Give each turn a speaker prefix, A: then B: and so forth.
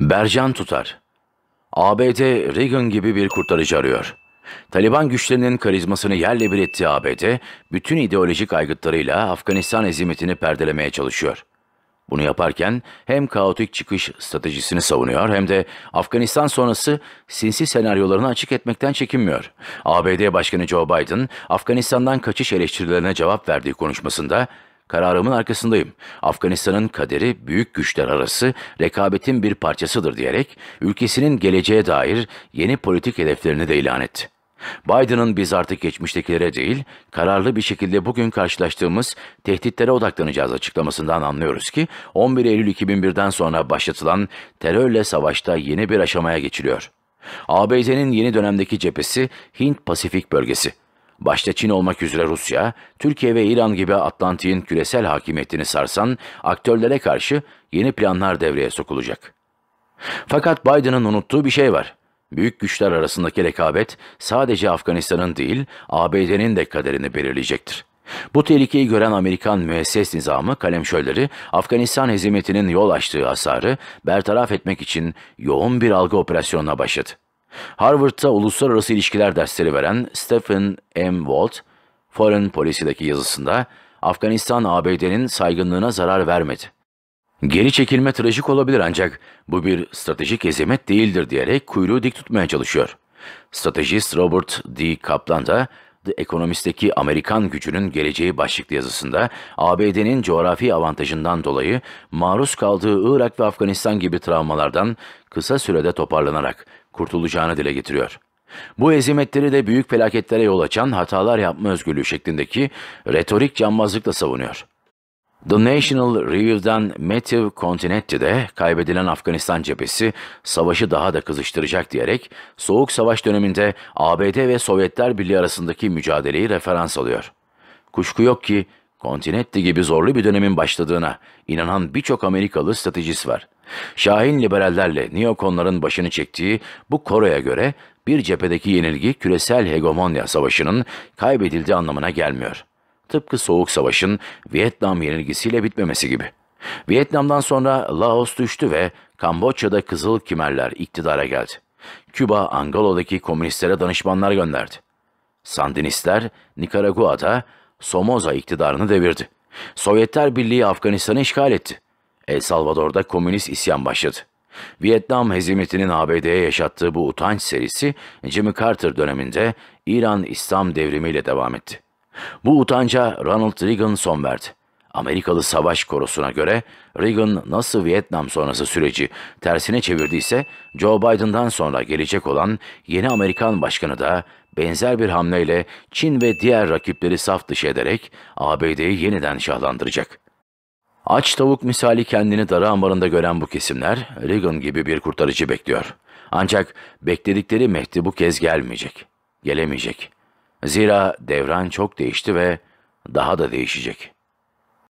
A: Bercan tutar. ABD Reagan gibi bir kurtarıcı arıyor. Taliban güçlerinin karizmasını yerle bir ettiği ABD, bütün ideolojik aygıtlarıyla Afganistan ezimetini perdelemeye çalışıyor. Bunu yaparken hem kaotik çıkış stratejisini savunuyor hem de Afganistan sonrası sinsi senaryolarını açık etmekten çekinmiyor. ABD Başkanı Joe Biden, Afganistan'dan kaçış eleştirilerine cevap verdiği konuşmasında Kararımın arkasındayım. Afganistan'ın kaderi büyük güçler arası rekabetin bir parçasıdır diyerek ülkesinin geleceğe dair yeni politik hedeflerini de ilan etti. Biden'ın biz artık geçmiştekilere değil, kararlı bir şekilde bugün karşılaştığımız tehditlere odaklanacağız açıklamasından anlıyoruz ki 11 Eylül 2001'den sonra başlatılan terörle savaşta yeni bir aşamaya geçiliyor. ABD'nin yeni dönemdeki cephesi Hint-Pasifik bölgesi başta Çin olmak üzere Rusya, Türkiye ve İran gibi Atlantik'in küresel hakimiyetini sarsan aktörlere karşı yeni planlar devreye sokulacak. Fakat Biden'ın unuttuğu bir şey var. Büyük güçler arasındaki rekabet sadece Afganistan'ın değil, ABD'nin de kaderini belirleyecektir. Bu tehlikeyi gören Amerikan müesses nizamı kalemşörleri Afganistan hezimetinin yol açtığı hasarı bertaraf etmek için yoğun bir algı operasyonuna başladı. Harvard'da uluslararası ilişkiler dersleri veren Stephen M. Walt, Foreign Policy'deki yazısında Afganistan ABD'nin saygınlığına zarar vermedi. Geri çekilme trajik olabilir ancak bu bir stratejik ezimet değildir diyerek kuyruğu dik tutmaya çalışıyor. Stratejist Robert D. Kaplan da The Economist'teki Amerikan gücünün geleceği başlıklı yazısında ABD'nin coğrafi avantajından dolayı maruz kaldığı Irak ve Afganistan gibi travmalardan kısa sürede toparlanarak kurtulacağını dile getiriyor. Bu ezimetleri de büyük felaketlere yol açan hatalar yapma özgürlüğü şeklindeki retorik canmazlıkla savunuyor. The National Review'dan Matthew Continetti de kaybedilen Afganistan cephesi savaşı daha da kızıştıracak diyerek Soğuk Savaş döneminde ABD ve Sovyetler Birliği arasındaki mücadeleyi referans alıyor. Kuşku yok ki Continetti gibi zorlu bir dönemin başladığına inanan birçok Amerikalı stratejist var. Şahin liberallerle neokonların başını çektiği bu Kore'ye göre bir cephedeki yenilgi küresel hegemonya savaşının kaybedildiği anlamına gelmiyor. Tıpkı Soğuk Savaş'ın Vietnam yenilgisiyle bitmemesi gibi. Vietnam'dan sonra Laos düştü ve Kamboçya'da Kızıl Kimerler iktidara geldi. Küba, Angola'daki komünistlere danışmanlar gönderdi. Sandinistler Nikaragua'da Somoza iktidarını devirdi. Sovyetler Birliği Afganistan'ı işgal etti. El Salvador'da komünist isyan başladı. Vietnam hezimetinin ABD'ye yaşattığı bu utanç serisi Jimmy Carter döneminde İran İslam devrimiyle devam etti. Bu utanca Ronald Reagan son verdi. Amerikalı Savaş Korosu'na göre Reagan nasıl Vietnam sonrası süreci tersine çevirdiyse Joe Biden'dan sonra gelecek olan yeni Amerikan başkanı da benzer bir hamleyle Çin ve diğer rakipleri saf dışı ederek ABD'yi yeniden şahlandıracak. Aç tavuk misali kendini dara ambarında gören bu kesimler Reagan gibi bir kurtarıcı bekliyor. Ancak bekledikleri Mehdi bu kez gelmeyecek. Gelemeyecek. Zira devran çok değişti ve daha da değişecek.